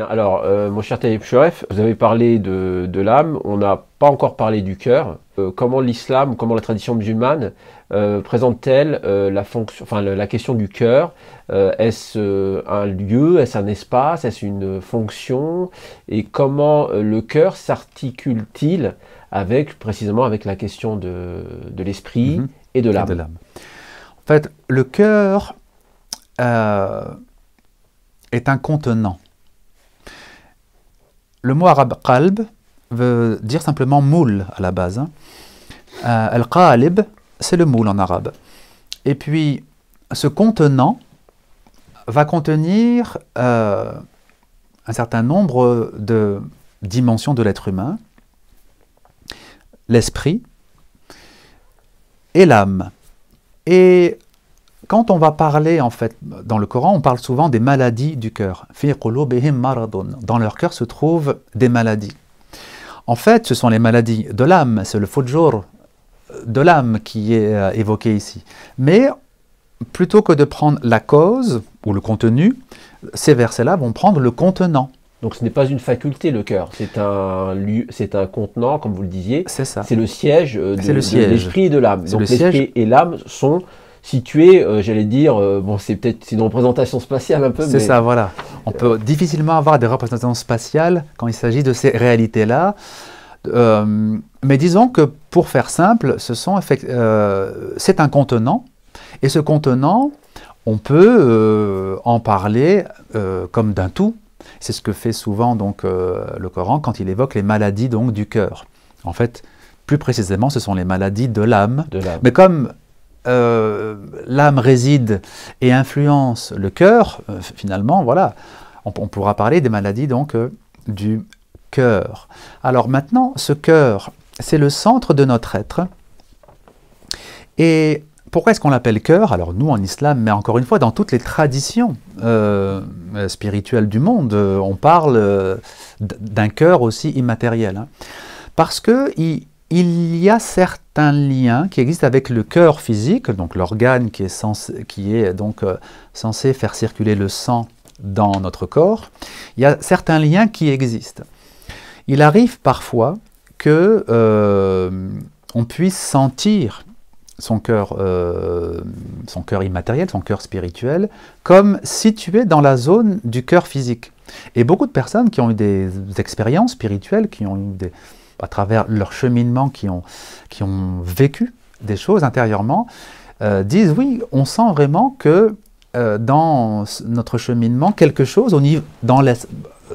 Alors, euh, mon cher Taïb Sheref, vous avez parlé de, l'âme, on n'a pas encore parlé du cœur. Euh, comment l'islam, comment la tradition musulmane euh, présente-t-elle la, question du cœur Est-ce un lieu Est-ce un espace Est-ce une fonction Et comment le cœur s'articule-t-il avec, précisément, avec la question de, l'esprit mhm. et de l'âme En fait, le cœur est un contenant le mot arabe qalb veut dire simplement moule à la base. Al-qalib, hein. euh, c'est le moule en arabe. Et puis, ce contenant va contenir euh, un certain nombre de dimensions de l'être humain, l'esprit et l'âme. Et quand on va parler, en fait, dans le Coran, on parle souvent des maladies du cœur. Dans leur cœur se trouvent des maladies. En fait, ce sont les maladies de l'âme, c'est le fujur de l'âme qui est euh, évoqué ici. Mais plutôt que de prendre la cause ou le contenu, ces versets-là vont prendre le contenant. Donc ce n'est pas une faculté le cœur, c'est un lieu, c'est un contenant, comme vous le disiez. C'est ça. C'est le siège euh, de, l'esprit et de l'âme. Donc l'esprit et l'âme sont situé, euh, j'allais dire, euh, bon, c'est peut-être une représentation spatiale un peu. C'est ça, voilà. On euh, peut difficilement avoir des représentations spatiales quand il s'agit de ces réalités-là. mais disons que pour faire simple, ce sont c'est un contenant, et ce contenant, on peut en parler comme d'un tout. C'est ce que fait souvent donc le Coran quand il évoque les maladies donc du cœur. En fait, plus précisément, ce sont les maladies de l'âme. Mais comme euh, l'âme réside et influence le cœur, euh, finalement, voilà, on, pourra parler des maladies donc euh, du cœur. Alors maintenant, ce cœur, c'est le centre de notre être. Et pourquoi est-ce qu'on l'appelle cœur Alors nous en islam, mais encore une fois, dans toutes les traditions spirituelles du monde, on parle d'un cœur aussi immatériel. Hein. Parce que il, il y a certains liens qui existent avec le cœur physique, donc l'organe qui est, censé, euh, donc euh, censé faire circuler le sang dans notre corps. Il y a certains liens qui existent. Il arrive parfois que euh, on puisse sentir son cœur, son cœur immatériel, son cœur spirituel, comme situé dans la zone du cœur physique. Et beaucoup de personnes qui ont eu des expériences spirituelles, qui ont eu des, à travers leur cheminement, qui ont, qui ont vécu des choses intérieurement, euh, disent oui, on sent vraiment que euh, dans notre cheminement, quelque chose au dans, la,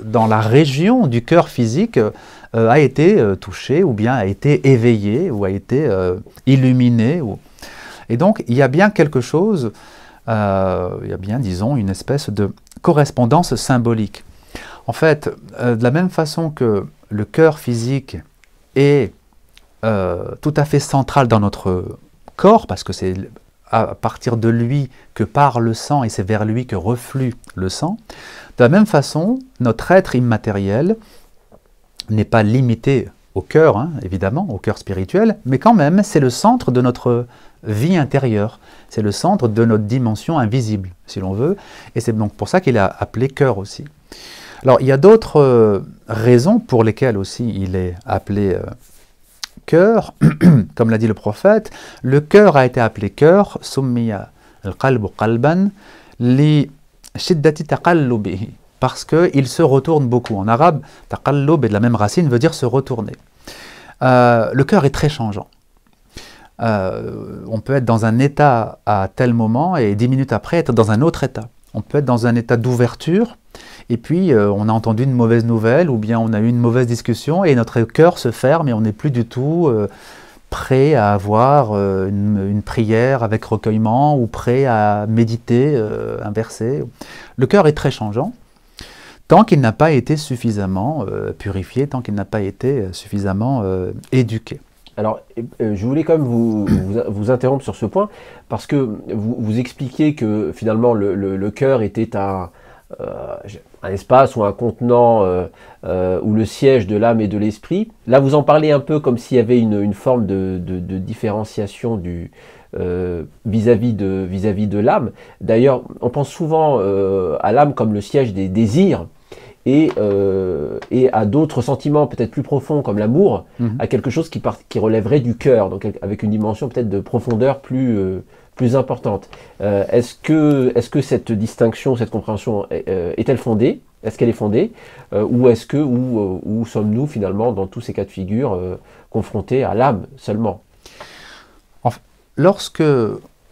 dans la région du cœur physique euh, a été touché ou bien a été éveillé ou a été illuminé. Et donc il y a bien quelque chose, il y a bien, disons, une espèce de correspondance symbolique. En fait, de la même façon que le cœur physique est euh, tout à fait central dans notre corps, parce que c'est à partir de lui que part le sang et c'est vers lui que reflue le sang. De la même façon, notre être immatériel n'est pas limité au cœur, hein, évidemment, au cœur spirituel, mais quand même, c'est le centre de notre vie intérieure, c'est le centre de notre dimension invisible, si l'on veut, et c'est donc pour ça qu'il est appelé cœur aussi. Alors, il y a d'autres euh, raisons pour lesquelles aussi il est appelé euh, cœur. Comme l'a dit le prophète, le cœur a été appelé cœur, summiya al-qalbu qalban, li shiddati taqallubihi, parce qu'il se retourne beaucoup. En arabe, taqallub est de la même racine, veut dire se retourner. Euh, le cœur est très changeant. on peut être dans un état à tel moment et dix minutes après être dans un autre état. On peut être dans un état d'ouverture, et puis euh, on a entendu une mauvaise nouvelle, ou bien on a eu une mauvaise discussion, et notre cœur se ferme, et on n'est plus du tout euh, prêt à avoir euh, une, une, prière avec recueillement, ou prêt à méditer un verset. Le cœur est très changeant, tant qu'il n'a pas été suffisamment purifié, tant qu'il n'a pas été suffisamment éduqué. Alors, eh, euh, je voulais quand même vous, vous, interrompre sur ce point, parce que vous, vous que finalement le, cœur était euh, un, espace ou un contenant euh, ou le siège de l'âme et de l'esprit. Là, vous en parlez un peu comme s'il y avait une, forme de, différenciation du, vis-à-vis -vis de l'âme. D'ailleurs, on pense souvent à l'âme comme le siège des désirs et, euh, et à d'autres sentiments peut-être plus profonds comme l'amour, mhm. à quelque chose qui, qui relèverait du cœur, donc avec une dimension peut-être de profondeur plus, euh, plus importante. Euh, est-ce que, est -ce que cette distinction, cette compréhension est-elle fondée Est-ce qu'elle est fondée Ou est-ce que, où, sommes-nous finalement dans tous ces cas de figure confrontés à l'âme seulement Lorsqu'on Lorsque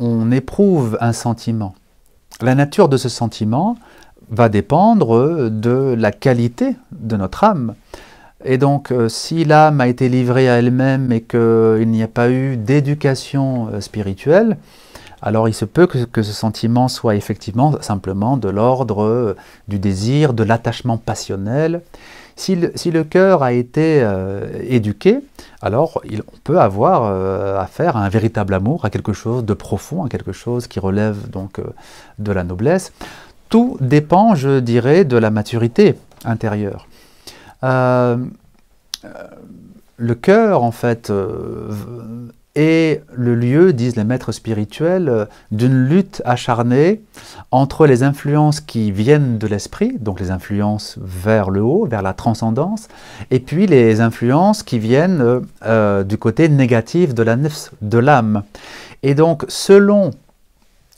on éprouve un sentiment, la nature de ce sentiment, va dépendre de la qualité de notre âme. Et donc, euh, si l'âme a été livrée à elle-même et qu'il n'y a pas eu d'éducation euh, spirituelle, alors il se peut que, ce sentiment soit effectivement simplement de l'ordre euh, du désir, de l'attachement passionnel. Si le, cœur a été éduqué, alors il, on peut avoir affaire à un véritable amour, à quelque chose de profond, à quelque chose qui relève donc de la noblesse tout dépend, je dirais, de la maturité intérieure. Euh, le cœur, en fait, euh, est le lieu, disent les maîtres spirituels, euh, d'une lutte acharnée entre les influences qui viennent de l'esprit, donc les influences vers le haut, vers la transcendance, et puis les influences qui viennent du côté négatif de l'âme. Et donc, selon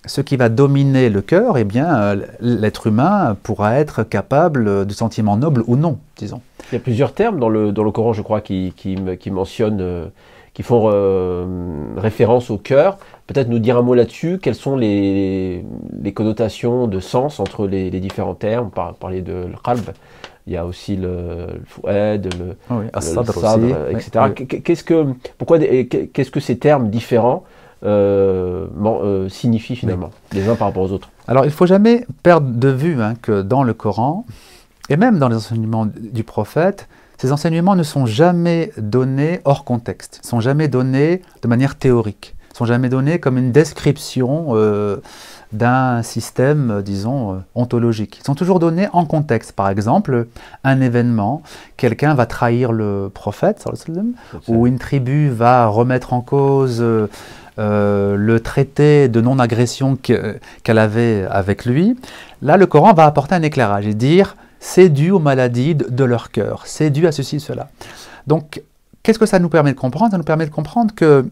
ce qui va dominer le cœur, eh bien, euh, l'être humain pourra être capable de sentiments nobles ou non, disons. Il y a plusieurs termes dans le, dans le Coran, je crois, qui, qui, qui euh, font euh, référence au cœur. Peut-être nous dire un mot là-dessus. Quelles sont les, connotations de sens entre les, différents termes Par, Parler de l'qalb, il y a aussi le, foued, le, ah oui, etc. que, pourquoi, qu'est-ce que ces termes différents euh, euh, signifie finalement, les uns par rapport aux autres. Alors il ne faut jamais perdre de vue hein, que dans le Coran, et même dans les enseignements du prophète, ces enseignements ne sont jamais donnés hors contexte, sont jamais donnés de manière théorique, sont jamais donnés comme une description euh, d'un système, euh, disons, euh, ontologique. Ils sont toujours donnés en contexte. Par exemple, un événement, quelqu'un va trahir le prophète, ou une tribu va remettre en cause euh, le traité de non-agression qu'elle avait avec lui. Là, le Coran va apporter un éclairage et dire c'est dû aux maladies de leur cœur, c'est dû à ceci, cela. Donc, qu'est-ce que ça nous permet de comprendre Ça nous permet de comprendre que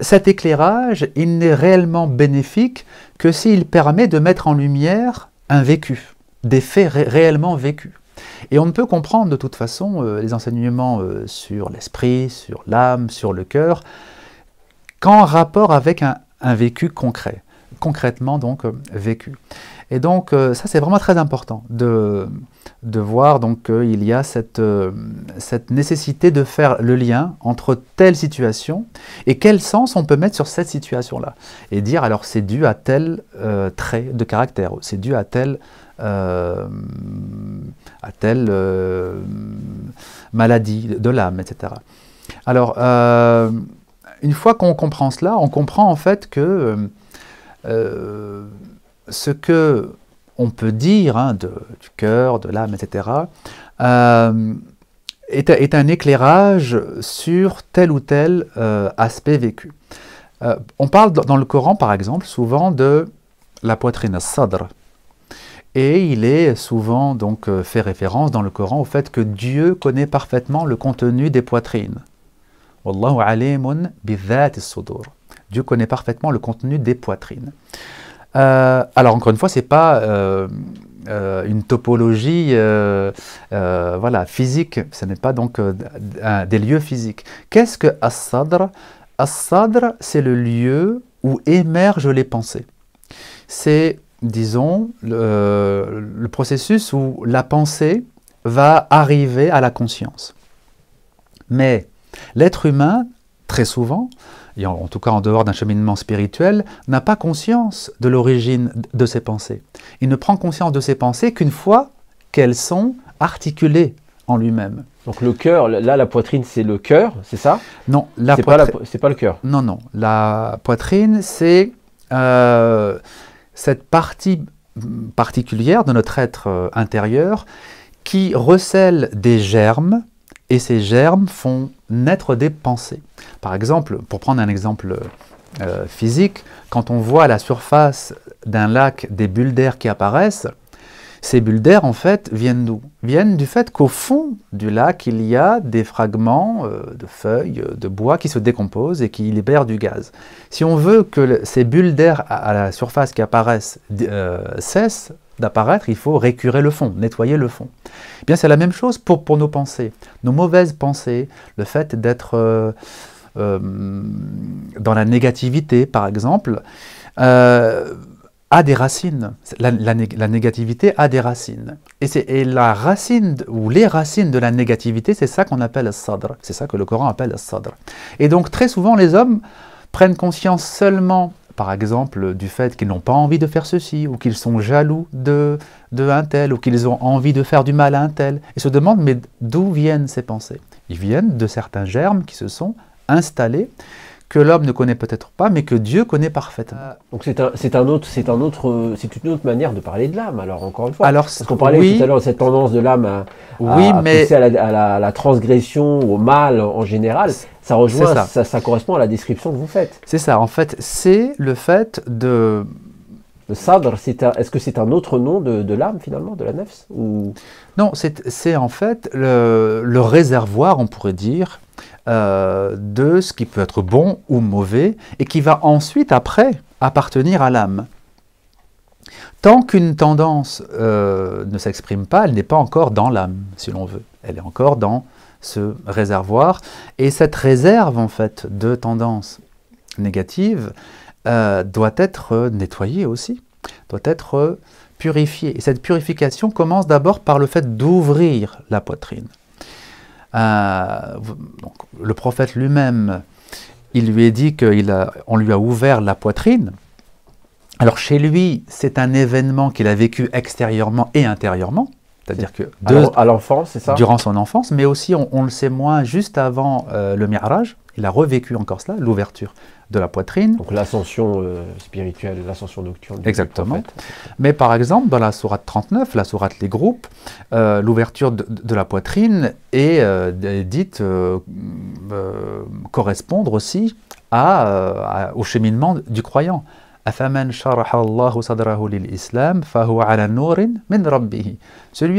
cet éclairage, il n'est réellement bénéfique que s'il permet de mettre en lumière un vécu, des faits réellement vécus. Et on ne peut comprendre de toute façon euh, les enseignements euh, sur l'esprit, sur l'âme, sur le cœur, qu'en rapport avec un, vécu concret, concrètement donc euh, vécu. Et donc euh, ça c'est vraiment très important de, de voir donc qu'il y a cette, euh, cette nécessité de faire le lien entre telle situation et quel sens on peut mettre sur cette situation-là. Et dire alors c'est dû à tel euh, trait de caractère, c'est dû à tel... à telle maladie de l'âme, etc. Alors, une fois qu'on comprend cela, on comprend en fait que ce que on peut dire hein, de, du cœur, de l'âme, etc., euh, est, un éclairage sur tel ou tel euh, aspect vécu. Euh, on parle dans le Coran, par exemple, souvent de la poitrine, sadr. Et il est souvent donc fait référence dans le Coran au fait que Dieu connaît parfaitement le contenu des poitrines. Dieu connaît parfaitement le contenu des poitrines. Euh, alors encore une fois, ce n'est pas euh, euh, une topologie voilà, physique, ce n'est pas donc des lieux physiques. Qu'est-ce que As-Sadr c'est le lieu où émergent les pensées. C'est, disons, le processus où la pensée va arriver à la conscience. Mais l'être humain, très souvent, en, tout cas en dehors d'un cheminement spirituel, n'a pas conscience de l'origine de ses pensées. Il ne prend conscience de ses pensées qu'une fois qu'elles sont articulées en lui-même. Donc le cœur, là la poitrine c'est le cœur, c'est ça Non, la poitrine. C'est pas le cœur. Non, non. La poitrine c'est euh, cette partie particulière de notre être euh, intérieur qui recèle des germes et ces germes font naître des pensées. Par exemple, pour prendre un exemple euh, euh, physique, quand on voit à la surface d'un lac des bulles d'air qui apparaissent, ces bulles d'air, en fait, viennent d'où Viennent du fait qu'au fond du lac, il y a des fragments euh, de feuilles, de bois qui se décomposent et qui libèrent du gaz. Si on veut que ces bulles d'air à, la surface qui apparaissent cessent, d'apparaître, il faut récurer le fond, nettoyer le fond. Eh bien, c'est la même chose pour, pour nos pensées. Nos mauvaises pensées, le fait d'être euh, euh, dans la négativité, par exemple, euh, a des racines. La, négativité a des racines. Et, et la racine, ou les racines de la négativité, c'est ça qu'on appelle sadr. C'est ça que le Coran appelle sadr. Et donc, très souvent, les hommes prennent conscience seulement par exemple, du fait qu'ils n'ont pas envie de faire ceci, ou qu'ils sont jaloux de, de un tel, ou qu'ils ont envie de faire du mal à un tel, et se demandent mais d'où viennent ces pensées Ils viennent de certains germes qui se sont installés, que l'homme ne connaît peut-être pas, mais que Dieu connaît parfaitement. Euh, donc c'est un, un euh, une autre manière de parler de l'âme. Alors encore une fois, alors, parce qu'on parlait tout à l'heure de cette tendance de l'âme à, oui, la, à, la, transgression, au mal en général. Ça correspond à la description que vous faites. C'est ça, en fait, c'est le fait de... Le sadr, est-ce que c'est un autre nom de, l'âme finalement, de la nefs ou... Non, c'est en fait le, réservoir, on pourrait dire, euh, de ce qui peut être bon ou mauvais, et qui va ensuite, après, appartenir à l'âme. Tant qu'une tendance euh, ne s'exprime pas, elle n'est pas encore dans l'âme, si l'on veut. Elle est encore dans ce réservoir. Et cette réserve, en fait, de tendances négatives euh, doit être nettoyée aussi, doit être purifiée. Et cette purification commence d'abord par le fait d'ouvrir la poitrine. Euh, le prophète lui-même, il lui est dit qu'on lui a ouvert la poitrine. Alors chez lui, c'est un événement qu'il a vécu extérieurement et intérieurement. C'est-à-dire que à l'enfance, c'est ça Durant son enfance, mais aussi, on, le sait moins, juste avant euh, le mirage, il a revécu encore cela, l'ouverture de la poitrine. Donc l'ascension euh, spirituelle, l'ascension nocturne. Exactement. Mais par exemple, dans la sourate 39, la sourate Les Groupes, euh, l'ouverture de, la poitrine est, dite correspondre aussi au cheminement du croyant. Celui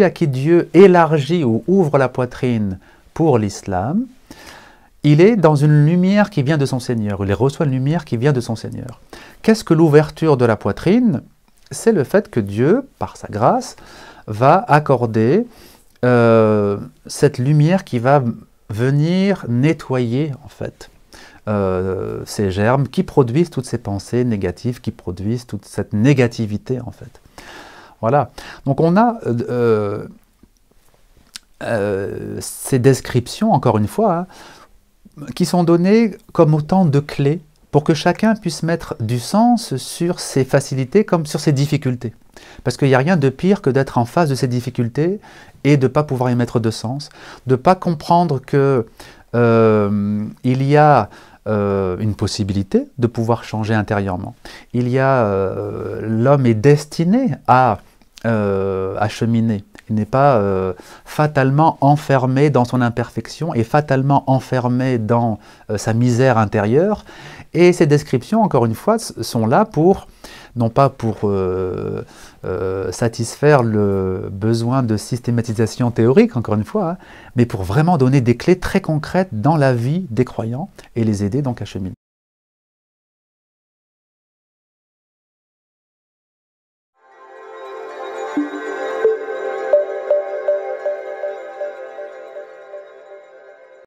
à qui Dieu élargit ou ouvre la poitrine pour l'islam, il est dans une lumière qui vient de son Seigneur, il reçoit une lumière qui vient de son Seigneur. Qu'est-ce que l'ouverture de la poitrine C'est le fait que Dieu, par sa grâce, va accorder euh, cette lumière qui va venir nettoyer, en fait, euh, ces germes qui produisent toutes ces pensées négatives, qui produisent toute cette négativité en fait. Voilà. Donc on a euh, euh, ces descriptions, encore une fois, hein, qui sont données comme autant de clés pour que chacun puisse mettre du sens sur ses facilités comme sur ses difficultés. Parce qu'il n'y a rien de pire que d'être en face de ses difficultés et de ne pas pouvoir y mettre de sens, de ne pas comprendre que il y a euh, une possibilité de pouvoir changer intérieurement. Il y a euh, l'homme est destiné à, à euh, cheminer. Il n'est pas fatalement enfermé dans son imperfection et fatalement enfermé dans sa misère intérieure. Et ces descriptions, encore une fois, sont là pour, non pas pour euh, satisfaire le besoin de systématisation théorique, encore une fois, hein, mais pour vraiment donner des clés très concrètes dans la vie des croyants et les aider donc à cheminer.